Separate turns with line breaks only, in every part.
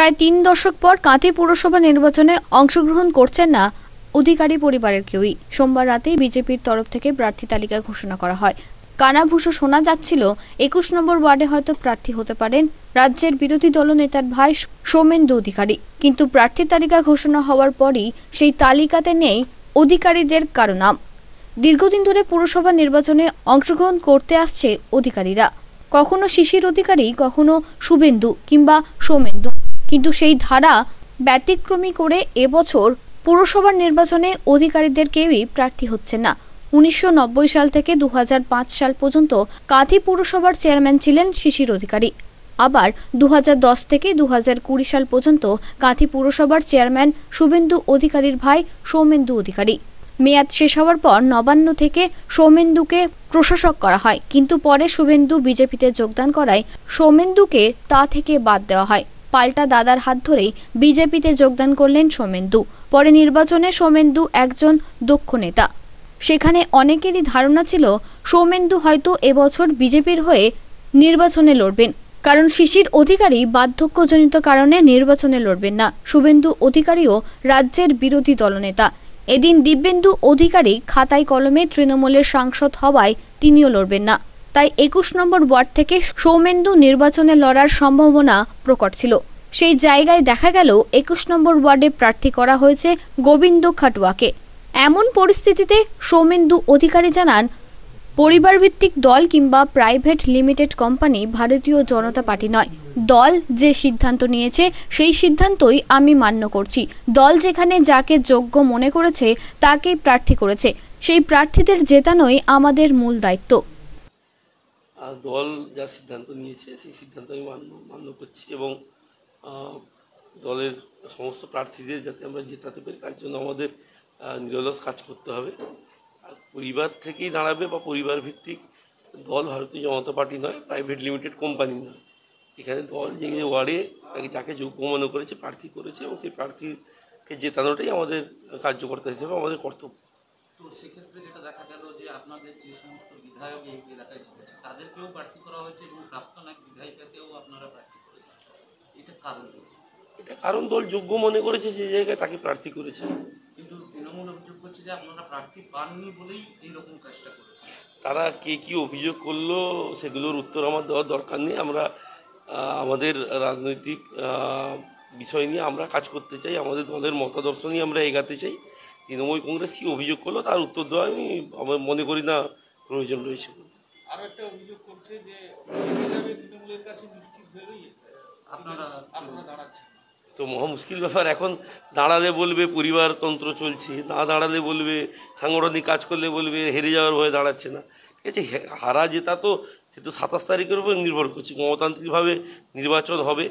প্রায় তিন দশক পর কাঁথি পুরসভা নির্বাচনে অংশগ্রহণ করছেন না অধিকারী পরিবারের কেউই সোমবার রাতেই বিজেপির তরফ থেকে প্রার্থী তালিকা ঘোষণা করা হয় কানাভূষো শোনা যাচ্ছিল একুশ নম্বর ওয়ার্ডে হয়তো প্রার্থী হতে পারেন রাজ্যের বিরোধী দলনেতার ভাই সৌমেন্দু অধিকারী কিন্তু প্রার্থী তালিকা ঘোষণা হওয়ার পরই সেই তালিকাতে নেই অধিকারীদের কারো নাম দীর্ঘদিন ধরে পুরসভা নির্বাচনে অংশগ্রহণ করতে আসছে অধিকারীরা কখনো শিশির অধিকারী কখনো শুভেন্দু কিংবা সৌমেন্দু কিন্তু সেই ধারা ব্যতিক্রমী করে এবছর পুরসভার নির্বাচনে অধিকারীদের কেউই প্রার্থী হচ্ছে না উনিশশো সাল থেকে দু সাল পর্যন্ত কাঁথি পুরসভার চেয়ারম্যান ছিলেন শিশির অধিকারী আবার দু থেকে দু সাল পর্যন্ত কাঁথি পুরসভার চেয়ারম্যান শুভেন্দু অধিকারীর ভাই সৌমেন্দু অধিকারী মেয়াদ শেষ হওয়ার পর নবান্ন থেকে সৌমেন্দুকে প্রশাসক করা হয় কিন্তু পরে শুভেন্দু বিজেপিতে যোগদান করায় সৌমেন্দুকে তা থেকে বাদ দেওয়া হয় পাল্টা দাদার হাত ধরেই বিজেপিতে যোগদান করলেন সোমেন্দু পরে নির্বাচনে সোমেন্দু একজন দক্ষ নেতা সেখানে অনেকেরই ধারণা ছিল সৌমেন্দু হয়তো এবছর বিজেপির হয়ে নির্বাচনে লড়বেন কারণ শিশির অধিকারী বার্ধক্যজনিত কারণে নির্বাচনে লড়বেন না শুভেন্দু অধিকারীও রাজ্যের বিরোধী দলনেতা এদিন দিব্যেন্দু অধিকারী খাতায় কলমে তৃণমূলের সাংসদ হওয়ায় তিনিও লড়বেন না তাই একুশ নম্বর ওয়ার্ড থেকে সৌমেন্দু নির্বাচনে লড়ার সম্ভাবনা প্রকট ছিল সেই জায়গায় দেখা গেল একুশ নম্বর ওয়ার্ডে প্রার্থী করা হয়েছে গোবিন্দ খাটুয়াকে এমন পরিস্থিতিতে সৌমেন্দু অধিকারী জানান পরিবারভিত্তিক দল কিংবা প্রাইভেট লিমিটেড কোম্পানি ভারতীয় জনতা পার্টি নয় দল যে সিদ্ধান্ত নিয়েছে সেই সিদ্ধান্তই আমি মান্য করছি দল যেখানে যাকে যোগ্য মনে করেছে তাকেই প্রার্থী করেছে সেই প্রার্থীদের জেতানোই আমাদের মূল দায়িত্ব
দল যা সিদ্ধান্ত নিয়েছে সেই সিদ্ধান্ত আমি মান্য মান্য করছি এবং দলের সমস্ত প্রার্থীদের যাতে আমরা জেতাতে পারি তার জন্য আমাদের নিরলস কাজ করতে হবে আর পরিবার থেকেই দাঁড়াবে বা পরিবার ভিত্তিক দল ভারতীয় জনতা পার্টি নয় প্রাইভেট লিমিটেড কোম্পানি নয় এখানে দল যে ওয়ার্ডে তাকে যাকে যোগ্য মনে করেছে প্রার্থী করেছে এবং সেই প্রার্থীকে জেতানোটাই আমাদের কার্যকর্তা হিসেবে আমাদের কর্তব্য তো সেক্ষেত্রে যেটা দেখা গেল যে আপনাদের যে সমস্ত বিধায়ক এই এলাকায় জিতেছে তাদেরকেও প্রার্থী করা হয়েছে এবং প্রাক্তন এক বিধায়িকাকেও আপনারা প্রার্থী করেছেন এটা কারণ এটা কারণ দল যোগ্য মনে করেছে যে জায়গায় তাকে প্রার্থী করেছে কিন্তু তৃণমূল অভিযোগ করছে যে আপনারা প্রার্থী পাননি বলেই এইরকম কাজটা করেছে তারা কে কি অভিযোগ করলো সেগুলোর উত্তর আমার দেওয়ার দরকার নেই আমরা আমাদের রাজনৈতিক বিষয় নিয়ে আমরা কাজ করতে চাই আমাদের দলের মতাদর্শ নিয়ে আমরা এগাতে চাই তৃণমূল কংগ্রেস কি অভিযোগ করলো তার উত্তর দেওয়া আমি আমার মনে করি না প্রয়োজন রয়েছে তো মহা মুশকিল ব্যাপার এখন দাঁড়ালে বলবে পরিবারতন্ত্র চলছে না দাঁড়ালে বলবে সাংগঠনিক কাজ করলে বলবে হেরে যাওয়ার ভয়ে দাঁড়াচ্ছে না ঠিক আছে হারা জেতা তো সে তো সাতাশ তারিখের উপর নির্ভর করছে গণতান্ত্রিকভাবে নির্বাচন হবে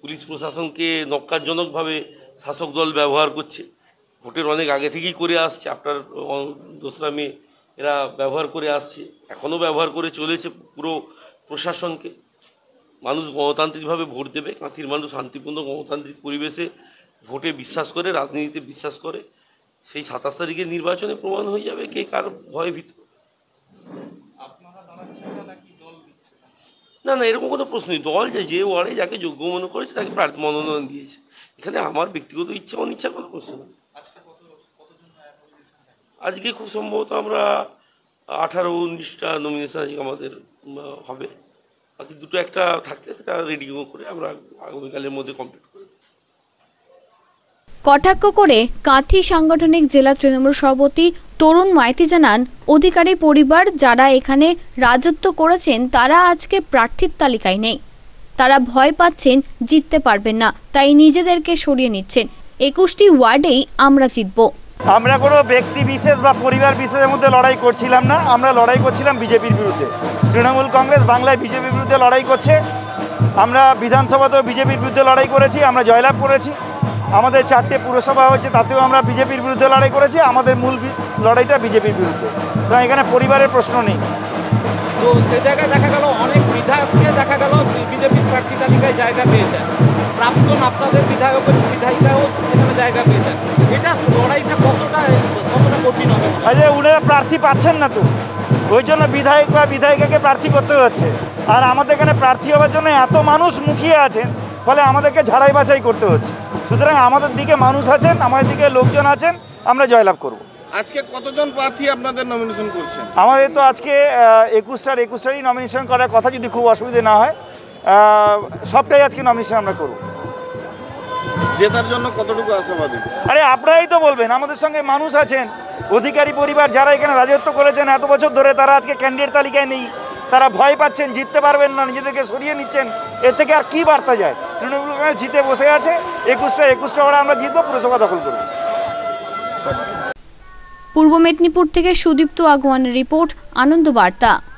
পুলিশ প্রশাসনকে নক্কারজনকভাবে শাসক দল ব্যবহার করছে ভোটের অনেক আগে থেকেই করে আসছে আপনার দোসরা মেয়ে এরা ব্যবহার করে আসছে এখনও ব্যবহার করে চলেছে পুরো প্রশাসনকে মানুষ গণতান্ত্রিকভাবে ভোট দেবে কাঁথির মানুষ শান্তিপূর্ণ গণতান্ত্রিক পরিবেশে ভোটে বিশ্বাস করে রাজনীতিতে বিশ্বাস করে সেই সাতাশ তারিখের নির্বাচনে প্রমাণ হয়ে যাবে কে কার ভয় ভীত না না এরকম কোনো প্রশ্ন নেই দল যে যে ওয়ার্ডে যাকে যোগ্য মনে করেছে তাকে প্রার্থী মনোনয়ন দিয়েছে এখানে আমার ব্যক্তিগত ইচ্ছা অনিচ্ছার কোনো প্রশ্ন নেই আজকে খুব সম্ভবত আমরা আঠারো উনিশটা নমিনেশন আজকে আমাদের হবে বাকি দুটো একটা থাকতে সেটা রেডিও করে আমরা আগামীকালের মধ্যে কমপ্লিট
কটাক্ষ করে কাঁথি সাংগঠনিক জেলা তৃণমূল সভাপতি তরুণ মাইতি জানান অধিকারী পরিবার যারা এখানে রাজত্ব করেছেন তারা আজকে প্রার্থীর তালিকায় নেই তারা ভয় পাচ্ছেন জিততে পারবেন না তাই নিজেদেরকে সরিয়ে নিচ্ছেন একুশটি ওয়ার্ডেই আমরা জিতব
আমরা কোনো ব্যক্তি বিশেষ বা পরিবার বিশেষের মধ্যে লড়াই করছিলাম না আমরা লড়াই করছিলাম বিজেপির বিরুদ্ধে তৃণমূল কংগ্রেস বাংলায় বিজেপির বিরুদ্ধে লড়াই করছে আমরা বিধানসভাতেও বিজেপির বিরুদ্ধে লড়াই করেছি আমরা জয়লাভ করেছি আমাদের চারটে পুরসভা হচ্ছে তাতেও আমরা বিজেপির বিরুদ্ধে লড়াই করেছি আমাদের মূল লড়াইটা বিজেপির বিরুদ্ধে কারণ এখানে পরিবারের প্রশ্ন নেই তো সে জায়গায় দেখা গেল অনেক বিধায়ককে দেখা গেল বিজেপির প্রার্থী তালিকায় জায়গা পেয়েছেন প্রাক্তন আপনাদের বিধায়ক বিধায়িকাও সেখানে জায়গা পেয়েছেন এটা লড়াইটা আরে উনারা প্রার্থী পাচ্ছেন না তো ওই জন্য বিধায়ক বা বিধায়িকাকে প্রার্থী করতে হচ্ছে আর আমাদের এখানে প্রার্থী হওয়ার জন্য এত মানুষ মুখিয়ে আছেন ফলে আমাদেরকে ঝাড়াই বাছাই করতে হচ্ছে সুতরাং আমাদের দিকে মানুষ আছেন আমাদের দিকে লোকজন আছেন আমরা জয়লাভ করব
আজকে কতজন প্রার্থী আপনাদের নমিনেশন করছেন
আমাদের তো আজকে একুশটার একুশটারই নমিনেশন করার কথা যদি খুব অসুবিধে না হয় সবটাই আজকে নমিনেশন আমরা করব জেতার জন্য কতটুকু আশাবাদী আরে আপনারাই তো বলবেন আমাদের সঙ্গে মানুষ আছেন অধিকারী পরিবার যারা এখানে রাজত্ব করেছেন এত বছর ধরে তারা আজকে ক্যান্ডিডেট তালিকায় নেই তারা ভয় পাচ্ছেন জিততে পারবেন না নিজেদেরকে সরিয়ে নিচ্ছেন এর থেকে আর কি বার্তা যায় তৃণমূল কংগ্রেস জিতে বসে আছে একুশটা একুশটা ওরা আমরা জিতবো পুরসভা দখল করব
পূর্ব মেদিনীপুর থেকে সুদীপ্ত আগওয়ানের রিপোর্ট আনন্দ বার্তা